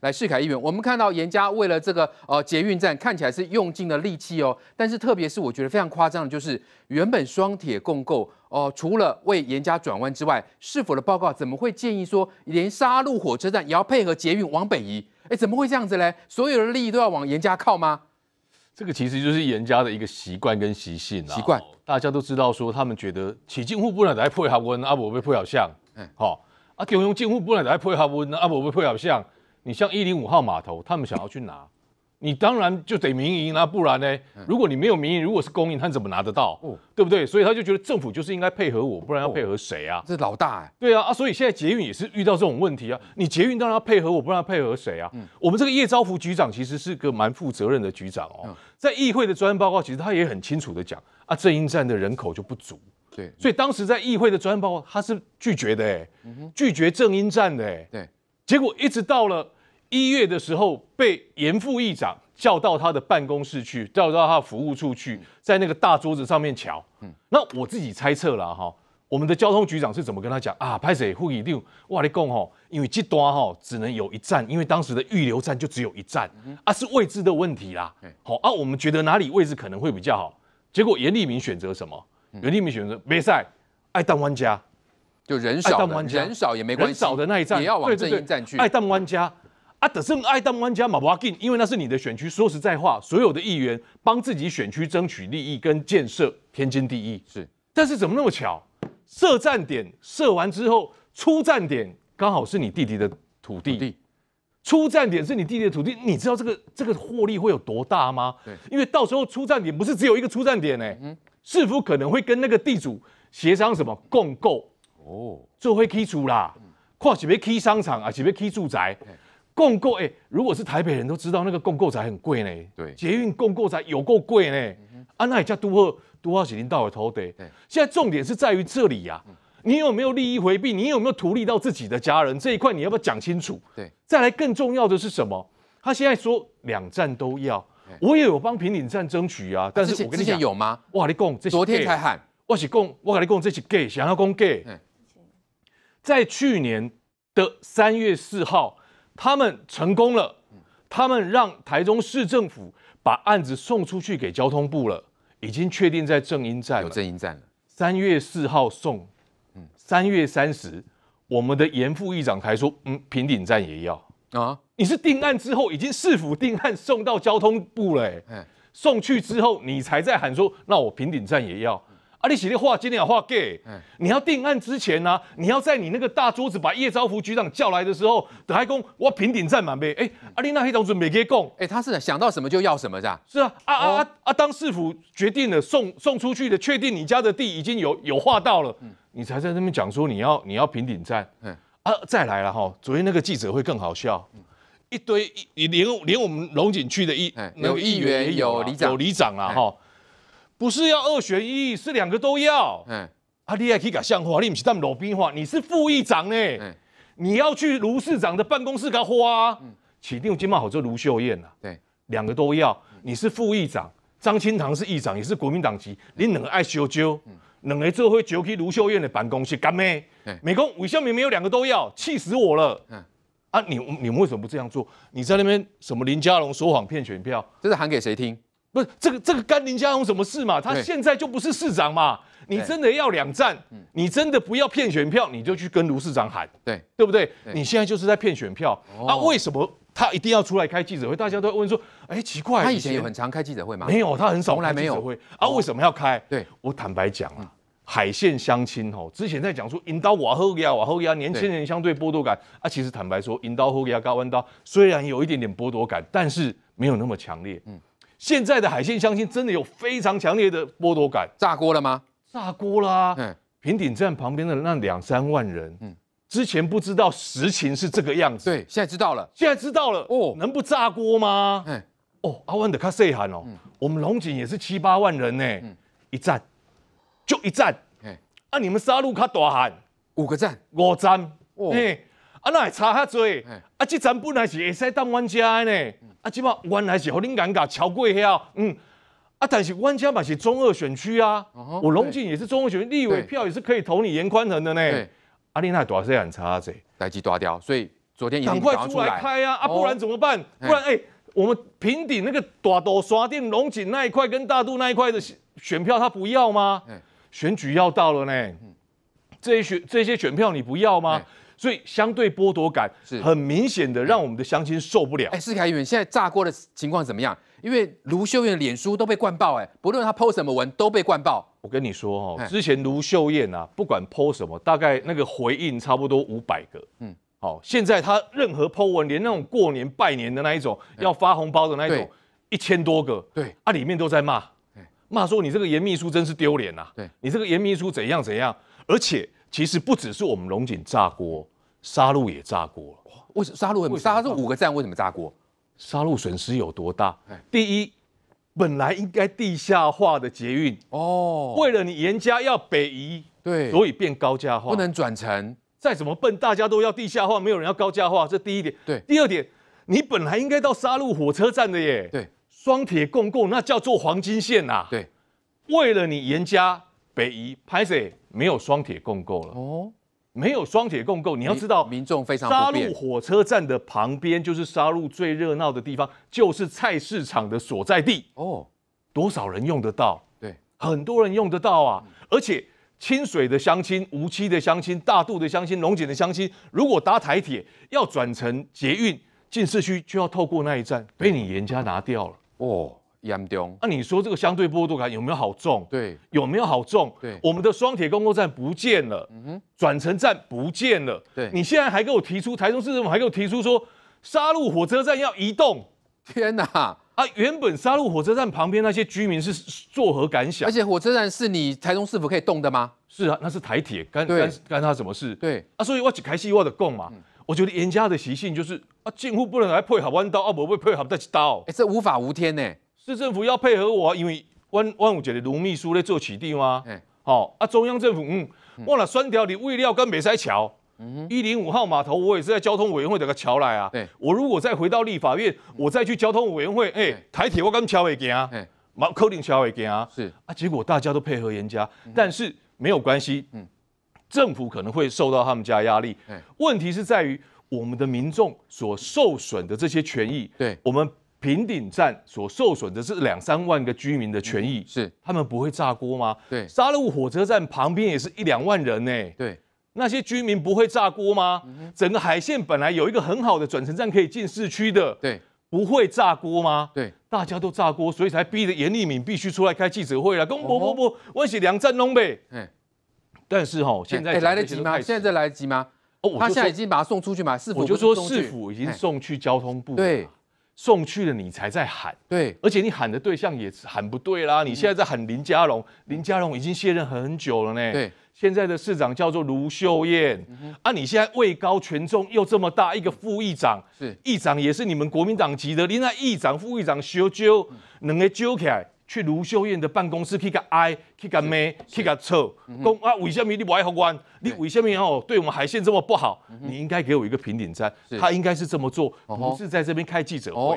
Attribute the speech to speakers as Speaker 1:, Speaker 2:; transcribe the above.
Speaker 1: 来，世凯议员，我们看到严家为了这个呃捷运站，看起来是用尽了力气哦。但是，特别是我觉得非常夸张的，就是原本双铁共构哦，除了为严家转弯之外，市府的报告怎么会建议说连沙鹿火车站也要配合捷运往北移？哎，怎么会这样子嘞？所有的利益都要往严家靠吗？这个其实就是严家的一个习惯跟习性啦。习惯大家都知道，说他们觉得起进户本来在配合温阿伯被配好像，嗯，好、吼，啊中央政府本来在配合温阿伯被配合上。你像一零五号码头，他们想要去拿，你当然就得民营啦，不然呢？如果你没有民营，如果是公营，他怎么拿得到？哦，对不对？所以他就觉得政府就是应该配合我，不然要配合谁啊？是老大哎。对啊，啊，所以现在捷运也是遇到这种问题啊。你捷运当然要配合我，不然要配合谁啊？嗯，我们这个叶招福局长其实是个蛮负责任的局长哦，在议会的专案报告，其实他也很清楚的讲啊，正音站的人口就不足。对，所以当时在议会的专案报告，他是拒绝的，哎，拒绝正音站的，哎，对，结果一直到了。一月的时候，被严副议长叫到他的办公室去，叫到他的服务处去，在那个大桌子上面瞧。嗯，那我自己猜测了哈，我们的交通局长是怎么跟他讲啊？派谁护乙六？哇，你讲哈，因为这段哈只能有一站，因为当时的预留站就只有一站啊，是位置的问题啦。好啊，我们觉得哪里位置可能会比较好。结果严立明选择什么？严立明选择北赛爱宕湾家，就人少，人少也没关系，人少的那一站也要往正一站去爱宕湾家。啊，得是爱当玩家马博阿进，因为那是你的选区。说实在话，所有的议员帮自己选区争取利益跟建设，天经地义。是，但是怎么那么巧？设站点设完之后，出站点刚好是你弟弟的土地。出站点是你弟弟的土地，你知道这个这个获利会有多大吗？对，因为到时候出站点不是只有一个出站点呢？嗯，是否可能会跟那个地主协商什么共购？哦，就会剔除啦，跨起要剔商场啊，起面剔住宅。共购哎，如果是台北人都知道那个共购宅很贵呢。对，捷运共购宅有够贵呢。啊，那也叫都贺都贺喜林，到了头的。对，现在重点是在于这里呀。你有没有利益回避？你有没有图利到自己的家人这一块？你要不要讲清楚？对，再来更重要的是什么？他现在说两站都要，我也有帮平顶站争取啊。但是，我跟之前有吗？我跟你讲，这昨天才喊，我是讲，我跟你讲，这是 gay，想要讲 gay。在去年的三月四号。他们成功了，他们让台中市政府把案子送出去给交通部了，已经确定在正音站有正音站了。三月四号送，嗯，三月三十，我们的严副议长才说，嗯，平顶站也要啊。你是定案之后已经市府定案送到交通部了，哎，送去之后你才在喊说，那我平顶站也要。你写的话今天要画 gay，你要定案之前呢，你要在你那个大桌子把叶昭福局长叫来的时候，等阿公我平顶站满呗。哎，阿丽娜黑同志没给供，哎，他是想到什么就要什么，是啊。是啊，啊啊啊！当市府决定了送送出去的，确定你家的地已经有有画到了，你才在那边讲说你要你要平顶站。嗯啊，再来了哈，昨天那个记者会更好笑，一堆你连连我们龙井区的议有议员有里长有里长啊哈。不是要二选一，是两个都要。嗯，啊，你李可以搞象话，你不是当老兵话，你是副议长呢。嗯，你要去卢市长的办公室搞花。嗯，起定金茂好做卢秀燕呐。对，两个都要。你是副议长，张清堂是议长，也是国民党籍，你两个爱秀嗯，两个就会走去卢秀燕的办公室干咩？哎，美工，为什么没有两个都要？气死我了。嗯，啊，你你们为什么不这样做？你在那边什么林佳龙说谎骗选票，这是喊给谁听？不是这个这个甘凌佳宏什么事嘛？他现在就不是市长嘛？你真的要两战？你真的不要骗选票？你就去跟卢市长喊，对对不对？你现在就是在骗选票啊？为什么他一定要出来开记者会？大家都问说，哎，奇怪，他以前有很常开记者会吗？没有，他很少开记者会啊？为什么要开？对我坦白讲啊，海线相亲吼，之前在讲说，引刀瓦后亚瓦后亚，年轻人相对剥夺感啊。其实坦白说，引刀后赫亚高文刀虽然有一点点剥夺感，但是没有那么强烈。嗯。现在的海鲜相亲真的有非常强烈的剥夺感，炸锅了吗？炸锅啦！嗯，平顶站旁边的那两三万人，嗯，之前不知道实情是这个样子，对，现在知道了，现在知道了，哦，能不炸锅吗？嗯，哦，阿温的卡西喊哦，我们龙井也是七八万人呢，嗯，一站就一站，哎，啊，你们杀戮卡大喊五个站，五站，哦。啊，那也差遐多！啊，这咱本来是会使当玩家的呢。啊，这嘛原来是好恁尴尬，超过遐，嗯。啊，但是玩家嘛是中二选区啊。哦。我龙井也是中二选区，立委票也是可以投你严宽仁的呢。对。啊，你那多少是差这，台积多掉？所以昨天赶快出来开啊，啊，不然怎么办？不然哎，我们平顶那个大岛沙店龙井那一块，跟大肚那一块的选票，他不要吗？选举要到了呢。这些选这些选票，你不要吗？所以相对剥夺感是很明显的，让我们的乡亲受不了。哎，世凯远，现在炸锅的情况怎么样？因为卢秀燕脸书都被灌爆，哎，不论他 PO 什么文都被灌爆。我跟你说哦，之前卢秀燕啊，不管 PO 什么，大概那个回应差不多五百个。嗯，好，现在他任何 PO 文，连那种过年拜年的那一种要发红包的那一种，一千多个。对，啊，里面都在骂，骂说你这个严秘书真是丢脸呐。对你这个严秘书怎样怎样，而且。其实不只是我们龙井炸锅，沙鹿也炸锅了。为什么沙鹿？沙鹿五个站为什么炸锅？沙鹿损失有多大？第一，本来应该地下化的捷运哦，为了你严家要北移，对，所以变高架化，不能转乘。再怎么笨，大家都要地下化，没有人要高架化。这第一点。对。第二点，你本来应该到沙鹿火车站的耶。对。双铁共共，那叫做黄金线呐。对。为了你严家北移，拍谁？没有双铁共购了哦，没有双铁共购，你要知道民众非常。沙鹿火车站的旁边就是沙鹿最热闹的地方，就是菜市场的所在地哦。多少人用得到？对，很多人用得到啊。而且清水的相亲、无期的相亲、大肚的相亲、龙井的相亲，如果搭台铁要转乘捷运进市区，就要透过那一站，被你严家拿掉了哦。严重。那你说这个相对波动感有没有好重？对，有没有好重？对，我们的双铁公路站不见了，嗯哼，转乘站不见了。对，你现在还给我提出台中市政府还给我提出说沙鹿火车站要移动，天哪！啊，原本沙鹿火车站旁边那些居民是作何感想？而且火车站是你台中市府可以动的吗？是啊，那是台铁干干干他什么事？对，啊，所以我只开西我的供嘛。我觉得严家的习性就是啊，近乎不能来配合弯刀，啊，不会配合再刀，哎，这无法无天呢。市政府要配合我，啊，因为万万五姐的卢秘书在做取缔嘛。哎，好啊！中央政府嗯，忘了三条，你物料跟美塞桥、一零五号码头，我也是在交通委员会这个桥来啊。我如果再回到立法院，我再去交通委员会，哎，台铁我跟桥会行，哎，马口林桥会行啊。是啊，结果大家都配合人家，但是没有关系。嗯，政府可能会受到他们家压力。哎，问题是在于我们的民众所受损的这些权益，对我们。平顶站所受损的是两三万个居民的权益，是他们不会炸锅吗？对，沙鹿火车站旁边也是一两万人呢。对，那些居民不会炸锅吗？整个海线本来有一个很好的转乘站可以进市区的，对，不会炸锅吗？对，大家都炸锅，所以才逼着严立敏必须出来开记者会了。公不不不，我写两站隆呗。哎，但是哈，现在来得及吗？现在来得及吗？哦，他现在已经把他送出去吗？市府已经送去交通部。对。送去了，你才在喊。对，而且你喊的对象也喊不对啦。你现在在喊林佳龙，林佳龙已经卸任很久了呢。对，现在的市长叫做卢秀燕。啊，你现在位高权重又这么大一个副议长，是议长也是你们国民党级的，你那议长副议长修纠，两个揪起来。去卢秀燕的办公室去个哀去个骂去个吵，讲啊为什么你不爱台湾？你为什么哦对我们海鲜这么不好？你应该给我一个平顶山，他应该是这么做，不是在这边开记者会。